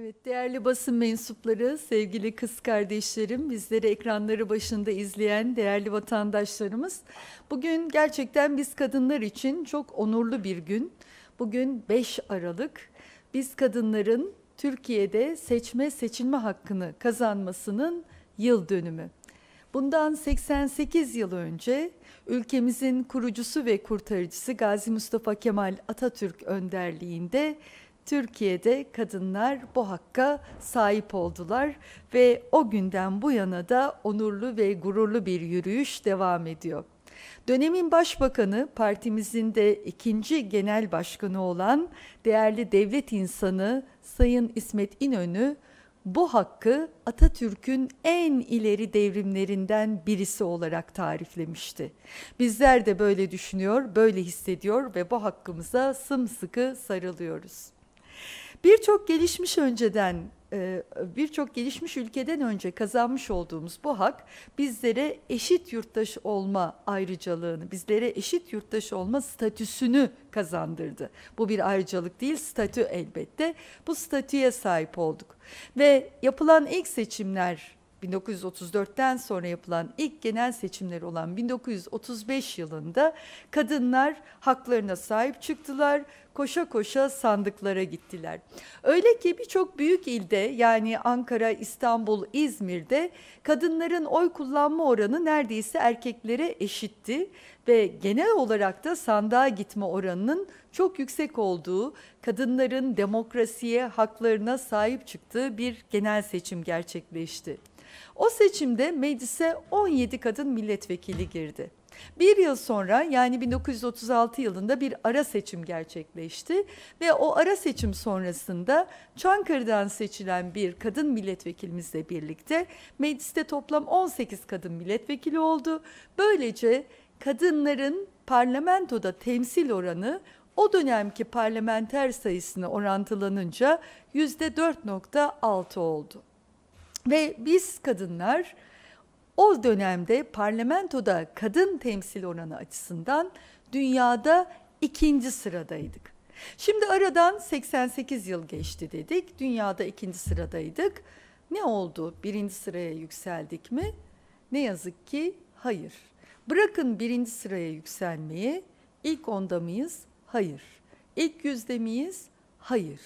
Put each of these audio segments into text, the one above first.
Evet değerli basın mensupları, sevgili kız kardeşlerim, bizleri ekranları başında izleyen değerli vatandaşlarımız. Bugün gerçekten biz kadınlar için çok onurlu bir gün. Bugün 5 Aralık. Biz kadınların Türkiye'de seçme seçilme hakkını kazanmasının yıl dönümü. Bundan 88 yıl önce ülkemizin kurucusu ve kurtarıcısı Gazi Mustafa Kemal Atatürk önderliğinde Türkiye'de kadınlar bu hakka sahip oldular ve o günden bu yana da onurlu ve gururlu bir yürüyüş devam ediyor. Dönemin başbakanı partimizin de ikinci genel başkanı olan değerli devlet insanı Sayın İsmet İnönü bu hakkı Atatürk'ün en ileri devrimlerinden birisi olarak tariflemişti. Bizler de böyle düşünüyor, böyle hissediyor ve bu hakkımıza sımsıkı sarılıyoruz. Birçok gelişmiş önceden e, birçok gelişmiş ülkeden önce kazanmış olduğumuz bu hak bizlere eşit yurttaş olma ayrıcalığını, bizlere eşit yurttaş olma statüsünü kazandırdı. Bu bir ayrıcalık değil, statü elbette. Bu statüye sahip olduk. Ve yapılan ilk seçimler 1934'ten sonra yapılan ilk genel seçimler olan 1935 yılında kadınlar haklarına sahip çıktılar koşa koşa sandıklara gittiler. Öyle ki birçok büyük ilde yani Ankara, İstanbul, İzmir'de kadınların oy kullanma oranı neredeyse erkeklere eşitti ve genel olarak da sandığa gitme oranının çok yüksek olduğu, kadınların demokrasiye, haklarına sahip çıktığı bir genel seçim gerçekleşti. O seçimde meclise 17 kadın milletvekili girdi. Bir yıl sonra yani 1936 yılında bir ara seçim gerçekleşti ve o ara seçim sonrasında Çankırı'dan seçilen bir kadın milletvekilimizle birlikte mecliste toplam 18 kadın milletvekili oldu. Böylece kadınların parlamentoda temsil oranı o dönemki parlamenter sayısına orantılanınca %4.6 oldu. Ve biz kadınlar o dönemde parlamentoda kadın temsil oranı açısından dünyada ikinci sıradaydık. Şimdi aradan 88 yıl geçti dedik. Dünyada ikinci sıradaydık. Ne oldu? Birinci sıraya yükseldik mi? Ne yazık ki hayır. Bırakın birinci sıraya yükselmeyi. İlk onda mıyız? Hayır. İlk yüzde miyiz? Hayır.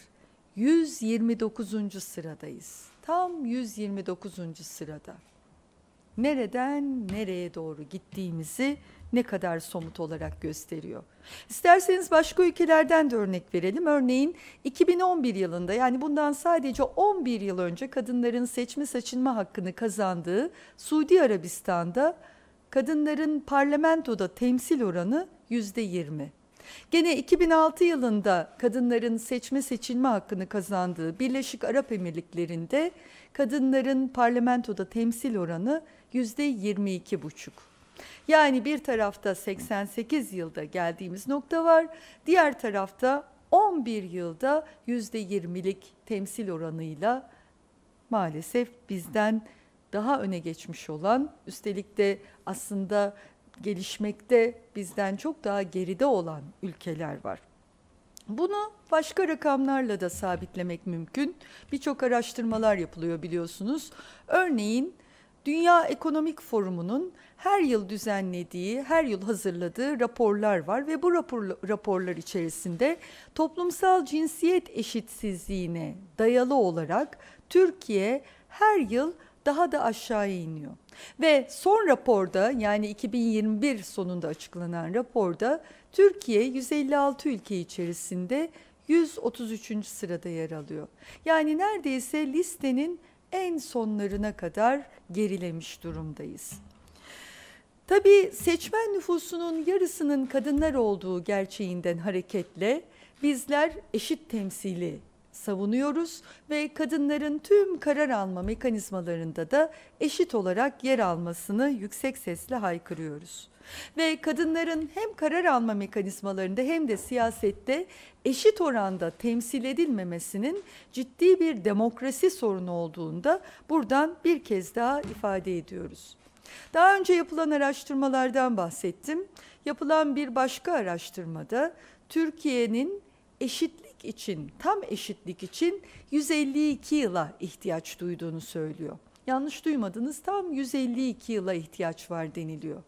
129. sıradayız. Tam 129. sırada nereden nereye doğru gittiğimizi ne kadar somut olarak gösteriyor. İsterseniz başka ülkelerden de örnek verelim. Örneğin 2011 yılında yani bundan sadece 11 yıl önce kadınların seçme saçınma hakkını kazandığı Suudi Arabistan'da kadınların parlamentoda temsil oranı %20. Gene 2006 yılında kadınların seçme seçilme hakkını kazandığı Birleşik Arap Emirlikleri'nde kadınların parlamentoda temsil oranı %22,5. Yani bir tarafta 88 yılda geldiğimiz nokta var, diğer tarafta 11 yılda %20'lik temsil oranıyla maalesef bizden daha öne geçmiş olan üstelik de aslında gelişmekte bizden çok daha geride olan ülkeler var. Bunu başka rakamlarla da sabitlemek mümkün. Birçok araştırmalar yapılıyor biliyorsunuz. Örneğin Dünya Ekonomik Forumu'nun her yıl düzenlediği, her yıl hazırladığı raporlar var ve bu rapor, raporlar içerisinde toplumsal cinsiyet eşitsizliğine dayalı olarak Türkiye her yıl daha da aşağıya iniyor. Ve son raporda yani 2021 sonunda açıklanan raporda Türkiye 156 ülke içerisinde 133. sırada yer alıyor. Yani neredeyse listenin en sonlarına kadar gerilemiş durumdayız. Tabii seçmen nüfusunun yarısının kadınlar olduğu gerçeğinden hareketle bizler eşit temsili savunuyoruz ve kadınların tüm karar alma mekanizmalarında da eşit olarak yer almasını yüksek sesle haykırıyoruz. Ve kadınların hem karar alma mekanizmalarında hem de siyasette eşit oranda temsil edilmemesinin ciddi bir demokrasi sorunu olduğunda buradan bir kez daha ifade ediyoruz. Daha önce yapılan araştırmalardan bahsettim. Yapılan bir başka araştırmada Türkiye'nin eşit için, tam eşitlik için 152 yıla ihtiyaç duyduğunu söylüyor. Yanlış duymadınız tam 152 yıla ihtiyaç var deniliyor.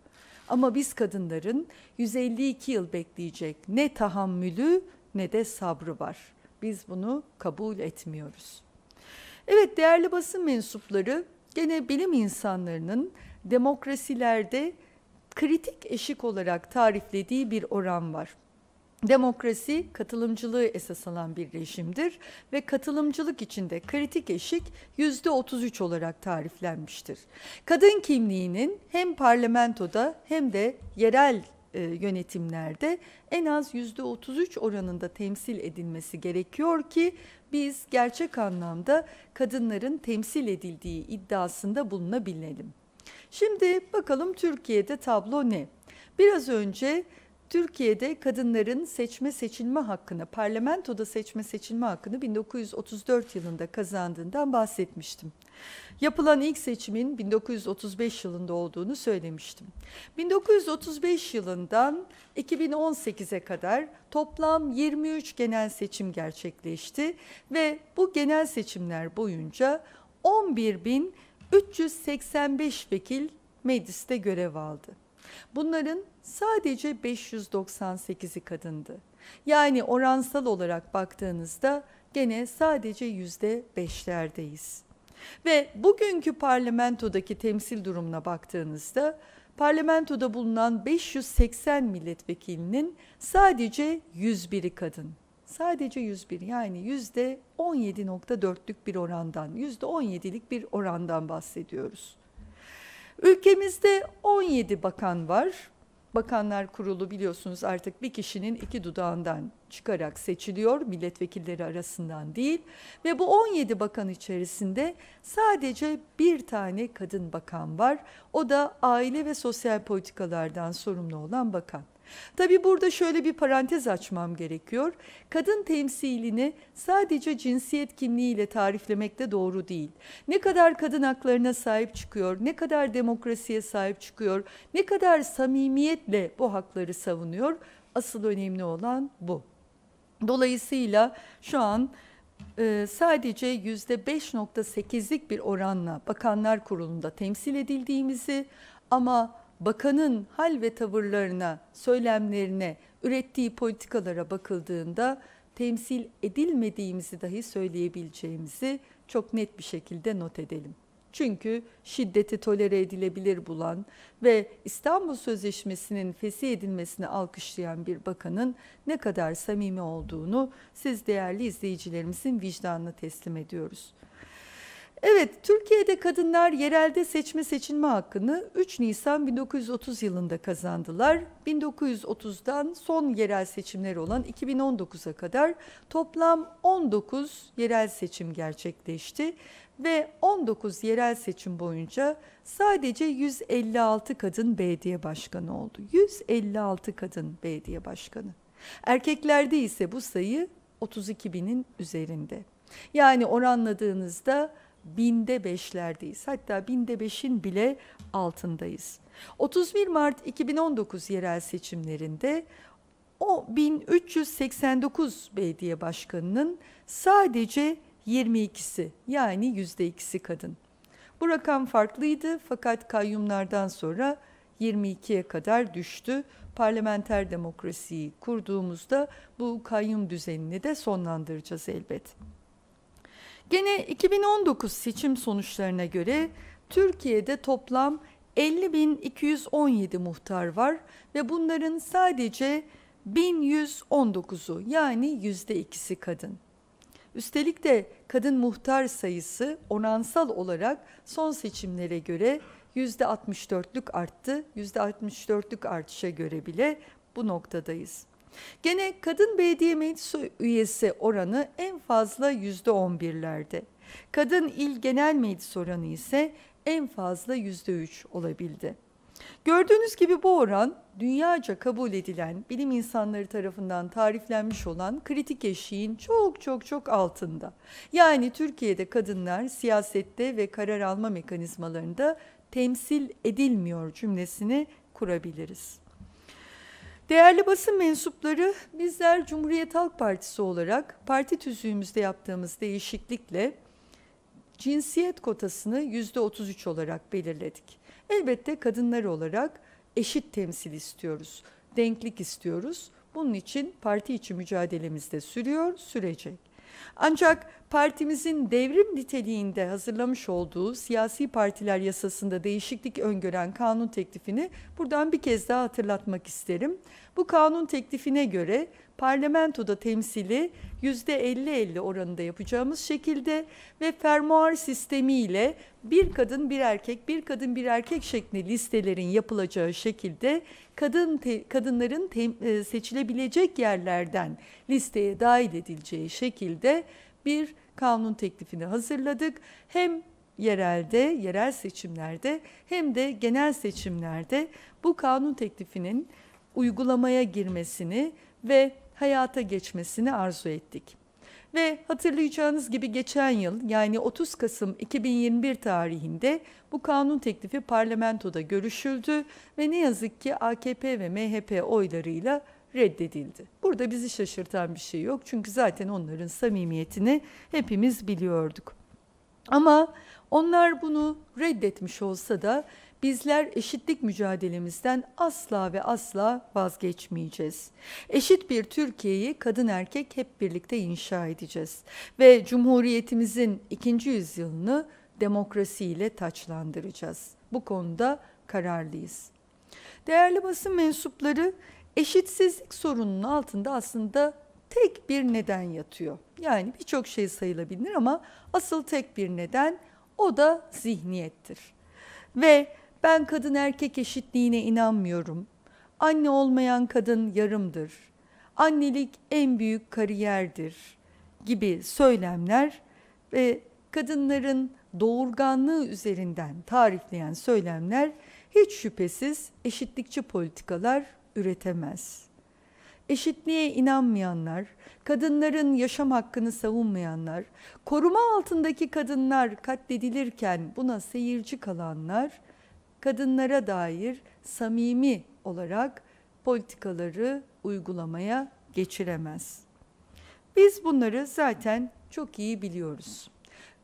Ama biz kadınların 152 yıl bekleyecek ne tahammülü ne de sabrı var. Biz bunu kabul etmiyoruz. Evet değerli basın mensupları gene bilim insanlarının demokrasilerde kritik eşik olarak tariflediği bir oran var. Demokrasi katılımcılığı esas alan bir rejimdir ve katılımcılık içinde kritik eşik yüzde %33 olarak tariflenmiştir. Kadın kimliğinin hem parlamentoda hem de yerel e, yönetimlerde en az yüzde %33 oranında temsil edilmesi gerekiyor ki biz gerçek anlamda kadınların temsil edildiği iddiasında bulunabilelim. Şimdi bakalım Türkiye'de tablo ne? Biraz önce Türkiye'de kadınların seçme seçilme hakkını, parlamentoda seçme seçilme hakkını 1934 yılında kazandığından bahsetmiştim. Yapılan ilk seçimin 1935 yılında olduğunu söylemiştim. 1935 yılından 2018'e kadar toplam 23 genel seçim gerçekleşti ve bu genel seçimler boyunca 11.385 vekil mecliste görev aldı. Bunların sadece 598'i kadındı. Yani oransal olarak baktığınızda gene sadece yüzde beşlerdeyiz. Ve bugünkü parlamentodaki temsil durumuna baktığınızda parlamentoda bulunan 580 milletvekilinin sadece 101'i kadın. Sadece 101 yani yüzde %17.4'lük bir orandan, yüzde %17'lik bir orandan bahsediyoruz. Ülkemizde 17 bakan var Bakanlar Kurulu biliyorsunuz artık bir kişinin iki dudağından çıkarak seçiliyor milletvekilleri arasından değil ve bu 17 bakan içerisinde sadece bir tane kadın bakan var. O da Aile ve Sosyal Politikalardan sorumlu olan bakan. Tabi burada şöyle bir parantez açmam gerekiyor. Kadın temsilini sadece cinsiyet kimliğiyle tariflemek de doğru değil. Ne kadar kadın haklarına sahip çıkıyor, ne kadar demokrasiye sahip çıkıyor, ne kadar samimiyetle bu hakları savunuyor. Asıl önemli olan bu. Dolayısıyla şu an e, sadece %5.8'lik bir oranla Bakanlar Kurulu'nda temsil edildiğimizi ama bakanın hal ve tavırlarına, söylemlerine, ürettiği politikalara bakıldığında temsil edilmediğimizi dahi söyleyebileceğimizi çok net bir şekilde not edelim. Çünkü şiddeti tolere edilebilir bulan ve İstanbul Sözleşmesi'nin fesih edilmesini alkışlayan bir bakanın ne kadar samimi olduğunu siz değerli izleyicilerimizin vicdanına teslim ediyoruz. Evet, Türkiye'de kadınlar yerelde seçme seçilme hakkını 3 Nisan 1930 yılında kazandılar. 1930'dan son yerel seçimleri olan 2019'a kadar toplam 19 yerel seçim gerçekleşti ve 19 yerel seçim boyunca sadece 156 kadın belediye başkanı oldu. 156 kadın belediye başkanı. Erkeklerde ise bu sayı 32 binin üzerinde. Yani oranladığınızda binde beşlerdeyiz. Hatta binde beşin bile altındayız. 31 Mart 2019 yerel seçimlerinde o 1389 belediye başkanının sadece 22'si yani %2'si kadın. Bu rakam farklıydı fakat kayyumlardan sonra 22'ye kadar düştü. Parlamenter demokrasiyi kurduğumuzda bu kayyum düzenini de sonlandıracağız elbet. Gene 2019 seçim sonuçlarına göre Türkiye'de toplam 50.217 muhtar var ve bunların sadece 1119'u yani %2'si kadın. Üstelik de kadın muhtar sayısı oransal olarak son seçimlere göre %64'lük arttı. %64'lük artışa göre bile bu noktadayız. Gene kadın belediye meclis üyesi oranı en fazla %11'lerde. Kadın il genel meclis oranı ise en fazla %3 olabildi. Gördüğünüz gibi bu oran dünyaca kabul edilen bilim insanları tarafından tariflenmiş olan kritik eşiğin çok çok çok altında. Yani Türkiye'de kadınlar siyasette ve karar alma mekanizmalarında temsil edilmiyor cümlesini kurabiliriz. Değerli basın mensupları, bizler Cumhuriyet Halk Partisi olarak parti tüzüğümüzde yaptığımız değişiklikle cinsiyet kotasını %33 olarak belirledik. Elbette kadınlar olarak eşit temsil istiyoruz, denklik istiyoruz. Bunun için parti içi mücadelemiz de sürüyor, sürecek. Ancak partimizin devrim niteliğinde hazırlamış olduğu siyasi partiler yasasında değişiklik öngören kanun teklifini buradan bir kez daha hatırlatmak isterim. Bu kanun teklifine göre parlamentoda temsili %50-50 oranında yapacağımız şekilde ve fermuar sistemiyle bir kadın bir erkek, bir kadın bir erkek şeklinde listelerin yapılacağı şekilde kadın te, kadınların tem, e, seçilebilecek yerlerden listeye dahil edileceği şekilde bir kanun teklifini hazırladık. Hem yerelde, yerel seçimlerde hem de genel seçimlerde bu kanun teklifinin uygulamaya girmesini ve hayata geçmesini arzu ettik. Ve hatırlayacağınız gibi geçen yıl yani 30 Kasım 2021 tarihinde bu kanun teklifi parlamentoda görüşüldü ve ne yazık ki AKP ve MHP oylarıyla reddedildi. Burada bizi şaşırtan bir şey yok. Çünkü zaten onların samimiyetini hepimiz biliyorduk. Ama onlar bunu reddetmiş olsa da bizler eşitlik mücadelemizden asla ve asla vazgeçmeyeceğiz. Eşit bir Türkiye'yi kadın erkek hep birlikte inşa edeceğiz ve Cumhuriyetimizin ikinci yüzyılını demokrasiyle taçlandıracağız. Bu konuda kararlıyız. Değerli basın mensupları eşitsizlik sorununun altında aslında tek bir neden yatıyor. Yani birçok şey sayılabilir ama asıl tek bir neden o da zihniyettir. Ve ben kadın erkek eşitliğine inanmıyorum. Anne olmayan kadın yarımdır. Annelik en büyük kariyerdir gibi söylemler ve kadınların doğurganlığı üzerinden tarifleyen söylemler hiç şüphesiz eşitlikçi politikalar üretemez. Eşitliğe inanmayanlar, kadınların yaşam hakkını savunmayanlar, koruma altındaki kadınlar katledilirken buna seyirci kalanlar, kadınlara dair samimi olarak politikaları uygulamaya geçiremez. Biz bunları zaten çok iyi biliyoruz.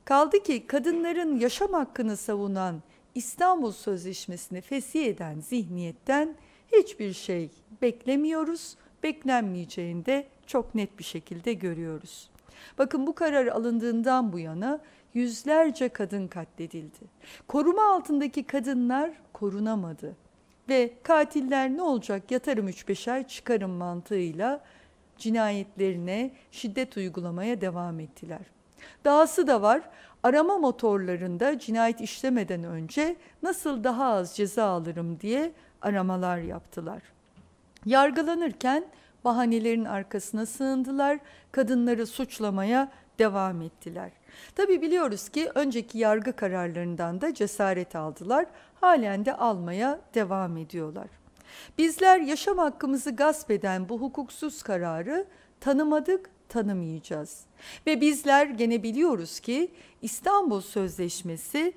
Kaldı ki kadınların yaşam hakkını savunan İstanbul Sözleşmesi'ni fesih eden zihniyetten hiçbir şey beklemiyoruz. Beklenmeyeceğini de çok net bir şekilde görüyoruz. Bakın bu karar alındığından bu yana yüzlerce kadın katledildi. Koruma altındaki kadınlar korunamadı ve katiller ne olacak yatarım 3-5 ay çıkarım mantığıyla cinayetlerine şiddet uygulamaya devam ettiler. Dahası da var arama motorlarında cinayet işlemeden önce nasıl daha az ceza alırım diye aramalar yaptılar. Yargılanırken bahanelerin arkasına sığındılar, kadınları suçlamaya devam ettiler. Tabi biliyoruz ki önceki yargı kararlarından da cesaret aldılar, halen de almaya devam ediyorlar. Bizler yaşam hakkımızı gasp eden bu hukuksuz kararı tanımadık, tanımayacağız. Ve bizler gene biliyoruz ki İstanbul Sözleşmesi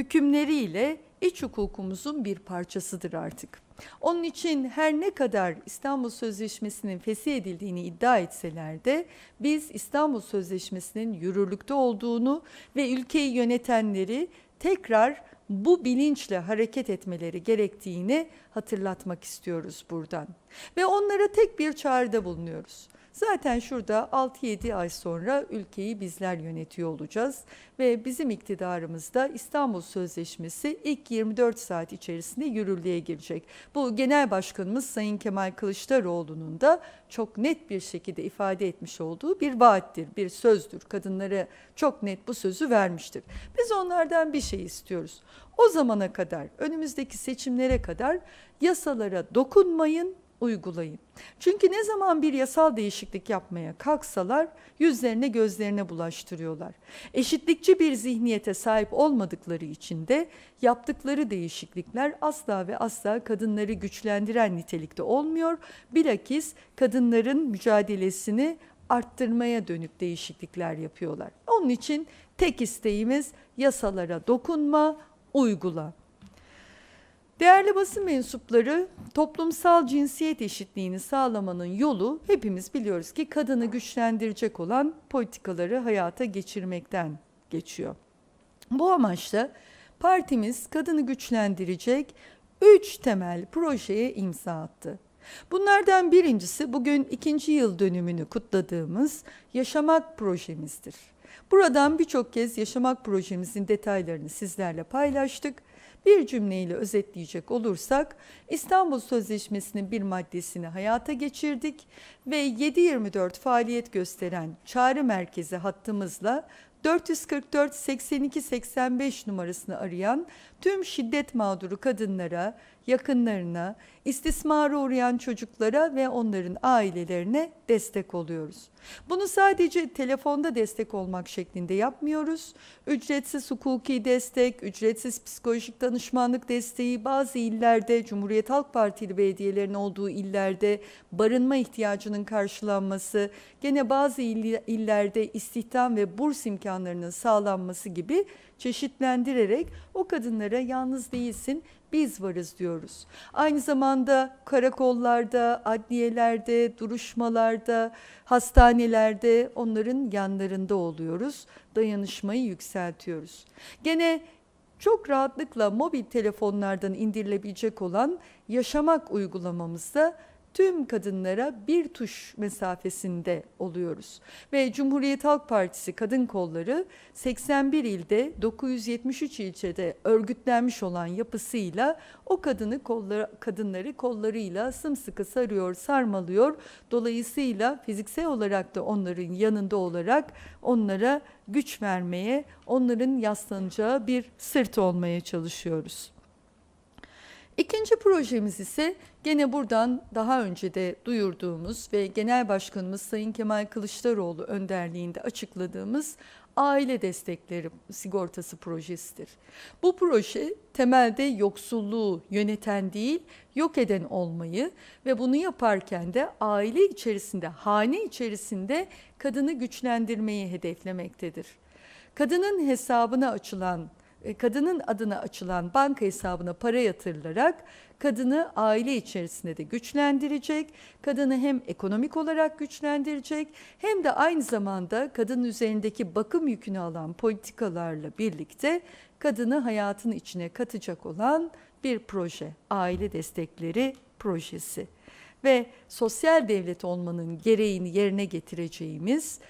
hükümleriyle iç hukukumuzun bir parçasıdır artık. Onun için her ne kadar İstanbul Sözleşmesi'nin fesih edildiğini iddia etseler de biz İstanbul Sözleşmesi'nin yürürlükte olduğunu ve ülkeyi yönetenleri tekrar bu bilinçle hareket etmeleri gerektiğini hatırlatmak istiyoruz buradan. Ve onlara tek bir çağrıda bulunuyoruz. Zaten şurada 6-7 ay sonra ülkeyi bizler yönetiyor olacağız ve bizim iktidarımızda İstanbul Sözleşmesi ilk 24 saat içerisinde yürürlüğe girecek. Bu Genel Başkanımız Sayın Kemal Kılıçdaroğlu'nun da çok net bir şekilde ifade etmiş olduğu bir vaattir, bir sözdür. Kadınlara çok net bu sözü vermiştir. Biz onlardan bir şey istiyoruz. O zamana kadar, önümüzdeki seçimlere kadar yasalara dokunmayın, uygulayın. Çünkü ne zaman bir yasal değişiklik yapmaya kalksalar yüzlerine gözlerine bulaştırıyorlar. Eşitlikçi bir zihniyete sahip olmadıkları için de yaptıkları değişiklikler asla ve asla kadınları güçlendiren nitelikte olmuyor. Bilakis kadınların mücadelesini arttırmaya dönük değişiklikler yapıyorlar. Onun için tek isteğimiz yasalara dokunma, uygula. Değerli basın mensupları, toplumsal cinsiyet eşitliğini sağlamanın yolu hepimiz biliyoruz ki kadını güçlendirecek olan politikaları hayata geçirmekten geçiyor. Bu amaçla partimiz kadını güçlendirecek üç temel projeye imza attı. Bunlardan birincisi bugün ikinci yıl dönümünü kutladığımız Yaşamak projemizdir. Buradan birçok kez Yaşamak projemizin detaylarını sizlerle paylaştık. Bir cümleyle özetleyecek olursak İstanbul Sözleşmesi'nin bir maddesini hayata geçirdik ve 724 faaliyet gösteren çağrı merkezi hattımızla 444 82 85 numarasını arayan tüm şiddet mağduru kadınlara yakınlarına, istismara uğrayan çocuklara ve onların ailelerine destek oluyoruz. Bunu sadece telefonda destek olmak şeklinde yapmıyoruz. Ücretsiz hukuki destek, ücretsiz psikolojik danışmanlık desteği bazı illerde Cumhuriyet Halk Partili belediyelerin olduğu illerde barınma ihtiyacının karşılanması, gene bazı illerde istihdam ve burs imkanlarının sağlanması gibi çeşitlendirerek o kadınlara yalnız değilsin biz varız diyoruz. Aynı zamanda karakollarda, adliyelerde, duruşmalarda, hastanelerde onların yanlarında oluyoruz. Dayanışmayı yükseltiyoruz. Gene çok rahatlıkla mobil telefonlardan indirilebilecek olan Yaşamak uygulamamızda tüm kadınlara bir tuş mesafesinde oluyoruz. Ve Cumhuriyet Halk Partisi kadın kolları 81 ilde 973 ilçede örgütlenmiş olan yapısıyla o kadını kolları, kadınları kollarıyla sımsıkı sarıyor, sarmalıyor. Dolayısıyla fiziksel olarak da onların yanında olarak onlara güç vermeye, onların yaslanacağı bir sırt olmaya çalışıyoruz. İkinci projemiz ise gene buradan daha önce de duyurduğumuz ve Genel Başkanımız Sayın Kemal Kılıçdaroğlu önderliğinde açıkladığımız aile destekleri sigortası projesidir. Bu proje temelde yoksulluğu yöneten değil, yok eden olmayı ve bunu yaparken de aile içerisinde, hane içerisinde kadını güçlendirmeyi hedeflemektedir. Kadının hesabına açılan e, kadının adına açılan banka hesabına para yatırılarak kadını aile içerisinde de güçlendirecek, kadını hem ekonomik olarak güçlendirecek hem de aynı zamanda kadının üzerindeki bakım yükünü alan politikalarla birlikte kadını hayatın içine katacak olan bir proje, aile destekleri projesi ve sosyal devlet olmanın gereğini yerine getireceğimiz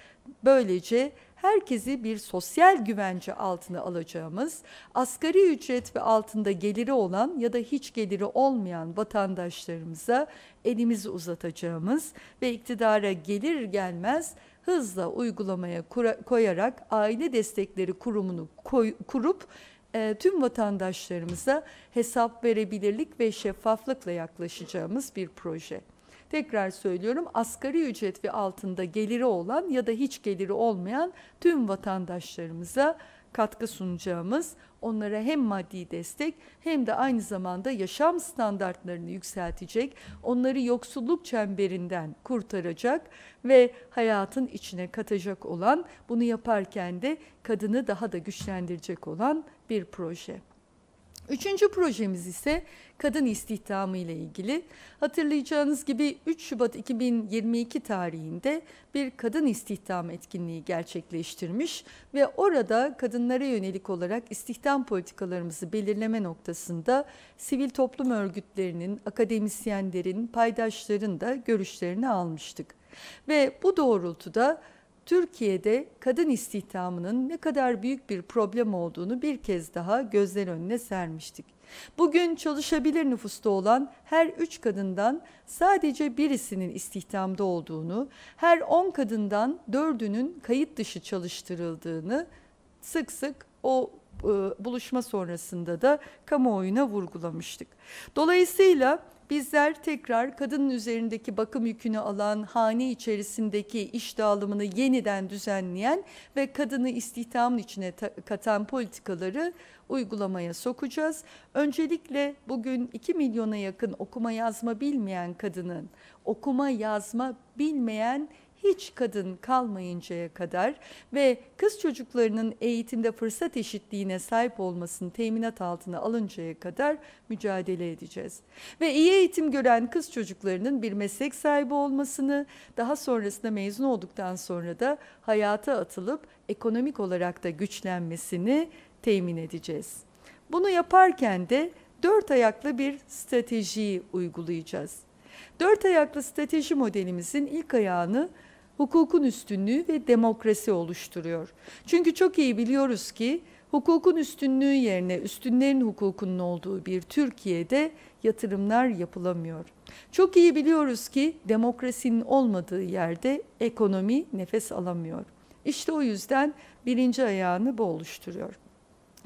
böylece herkesi bir sosyal güvence altına alacağımız, asgari ücret ve altında geliri olan ya da hiç geliri olmayan vatandaşlarımıza elimizi uzatacağımız ve iktidara gelir gelmez hızla uygulamaya koyarak aile destekleri kurumunu koy, kurup e, tüm vatandaşlarımıza hesap verebilirlik ve şeffaflıkla yaklaşacağımız bir proje. Tekrar söylüyorum asgari ücret ve altında geliri olan ya da hiç geliri olmayan tüm vatandaşlarımıza katkı sunacağımız, onlara hem maddi destek hem de aynı zamanda yaşam standartlarını yükseltecek, onları yoksulluk çemberinden kurtaracak ve hayatın içine katacak olan, bunu yaparken de kadını daha da güçlendirecek olan bir proje. Üçüncü projemiz ise kadın istihdamı ile ilgili. Hatırlayacağınız gibi 3 Şubat 2022 tarihinde bir kadın istihdam etkinliği gerçekleştirmiş ve orada kadınlara yönelik olarak istihdam politikalarımızı belirleme noktasında sivil toplum örgütlerinin, akademisyenlerin, paydaşların da görüşlerini almıştık. Ve bu doğrultuda Türkiye'de kadın istihdamının ne kadar büyük bir problem olduğunu bir kez daha gözler önüne sermiştik. Bugün çalışabilir nüfusta olan her 3 kadından sadece birisinin istihdamda olduğunu, her 10 kadından 4'ünün kayıt dışı çalıştırıldığını sık sık o e, buluşma sonrasında da kamuoyuna vurgulamıştık. Dolayısıyla Bizler tekrar kadının üzerindeki bakım yükünü alan, hane içerisindeki iş dağılımını yeniden düzenleyen ve kadını istihdamın içine katan politikaları uygulamaya sokacağız. Öncelikle bugün 2 milyona yakın okuma yazma bilmeyen kadının, okuma yazma bilmeyen hiç kadın kalmayıncaya kadar ve kız çocuklarının eğitimde fırsat eşitliğine sahip olmasını teminat altına alıncaya kadar mücadele edeceğiz. Ve iyi eğitim gören kız çocuklarının bir meslek sahibi olmasını, daha sonrasında mezun olduktan sonra da hayata atılıp ekonomik olarak da güçlenmesini temin edeceğiz. Bunu yaparken de dört ayaklı bir strateji uygulayacağız. Dört ayaklı strateji modelimizin ilk ayağını hukukun üstünlüğü ve demokrasi oluşturuyor. Çünkü çok iyi biliyoruz ki hukukun üstünlüğü yerine üstünlerin hukukunun olduğu bir Türkiye'de yatırımlar yapılamıyor. Çok iyi biliyoruz ki demokrasinin olmadığı yerde ekonomi nefes alamıyor. İşte o yüzden birinci ayağını bu oluşturuyor.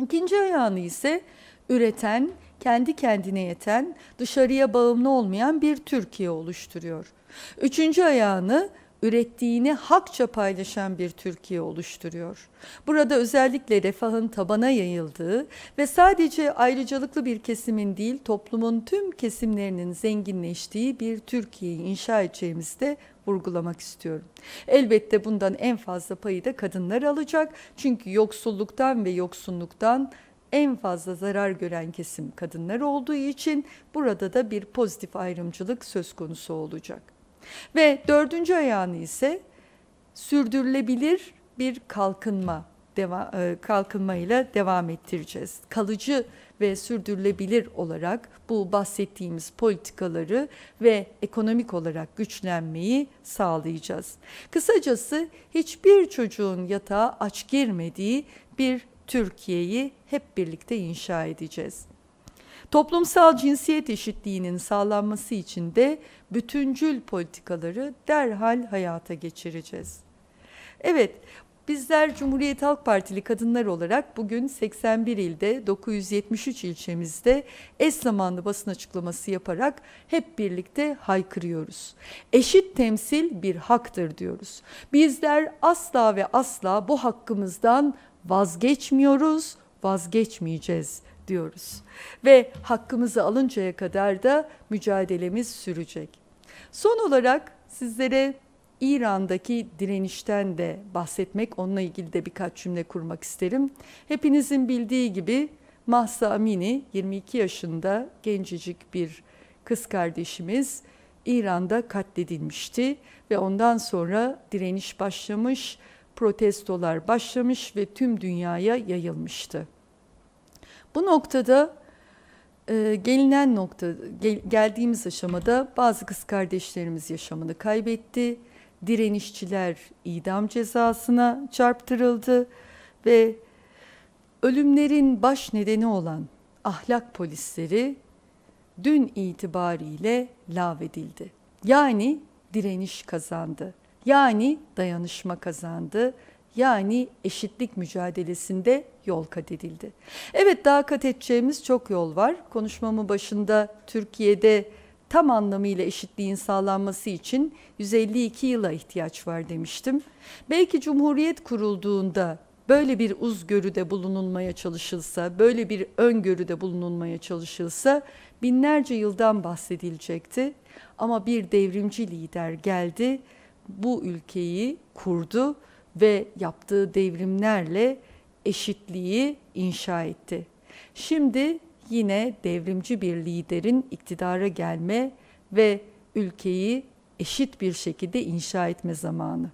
İkinci ayağını ise üreten, kendi kendine yeten, dışarıya bağımlı olmayan bir Türkiye oluşturuyor. Üçüncü ayağını ürettiğini hakça paylaşan bir Türkiye oluşturuyor. Burada özellikle refahın tabana yayıldığı ve sadece ayrıcalıklı bir kesimin değil toplumun tüm kesimlerinin zenginleştiği bir Türkiye'yi inşa edeceğimizi de vurgulamak istiyorum. Elbette bundan en fazla payı da kadınlar alacak. Çünkü yoksulluktan ve yoksunluktan en fazla zarar gören kesim kadınlar olduğu için burada da bir pozitif ayrımcılık söz konusu olacak. Ve dördüncü ayağını ise sürdürülebilir bir kalkınma deva, e, kalkınmayla devam ettireceğiz. Kalıcı ve sürdürülebilir olarak bu bahsettiğimiz politikaları ve ekonomik olarak güçlenmeyi sağlayacağız. Kısacası hiçbir çocuğun yatağa aç girmediği bir Türkiye'yi hep birlikte inşa edeceğiz. Toplumsal cinsiyet eşitliğinin sağlanması için de bütüncül politikaları derhal hayata geçireceğiz. Evet, bizler Cumhuriyet Halk Partili kadınlar olarak bugün 81 ilde 973 ilçemizde eş zamanlı basın açıklaması yaparak hep birlikte haykırıyoruz. Eşit temsil bir haktır diyoruz. Bizler asla ve asla bu hakkımızdan vazgeçmiyoruz, vazgeçmeyeceğiz diyoruz. Ve hakkımızı alıncaya kadar da mücadelemiz sürecek. Son olarak sizlere İran'daki direnişten de bahsetmek, onunla ilgili de birkaç cümle kurmak isterim. Hepinizin bildiği gibi Mahsa Amini 22 yaşında gencecik bir kız kardeşimiz İran'da katledilmişti ve ondan sonra direniş başlamış, protestolar başlamış ve tüm dünyaya yayılmıştı. Bu noktada e, gelinen nokta gel, geldiğimiz aşamada bazı kız kardeşlerimiz yaşamını kaybetti. Direnişçiler idam cezasına çarptırıldı ve ölümlerin baş nedeni olan ahlak polisleri dün itibariyle lağvedildi. Yani direniş kazandı. Yani dayanışma kazandı yani eşitlik mücadelesinde yol kat edildi. Evet daha kat edeceğimiz çok yol var. Konuşmamın başında Türkiye'de tam anlamıyla eşitliğin sağlanması için 152 yıla ihtiyaç var demiştim. Belki Cumhuriyet kurulduğunda böyle bir uzgörüde bulunulmaya çalışılsa, böyle bir öngörüde bulunulmaya çalışılsa binlerce yıldan bahsedilecekti. Ama bir devrimci lider geldi, bu ülkeyi kurdu ve yaptığı devrimlerle eşitliği inşa etti. Şimdi yine devrimci bir liderin iktidara gelme ve ülkeyi eşit bir şekilde inşa etme zamanı.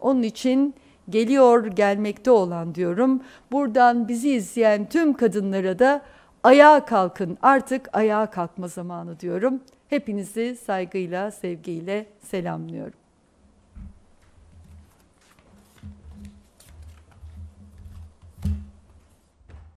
Onun için geliyor gelmekte olan diyorum. Buradan bizi izleyen tüm kadınlara da ayağa kalkın artık ayağa kalkma zamanı diyorum. Hepinizi saygıyla, sevgiyle selamlıyorum.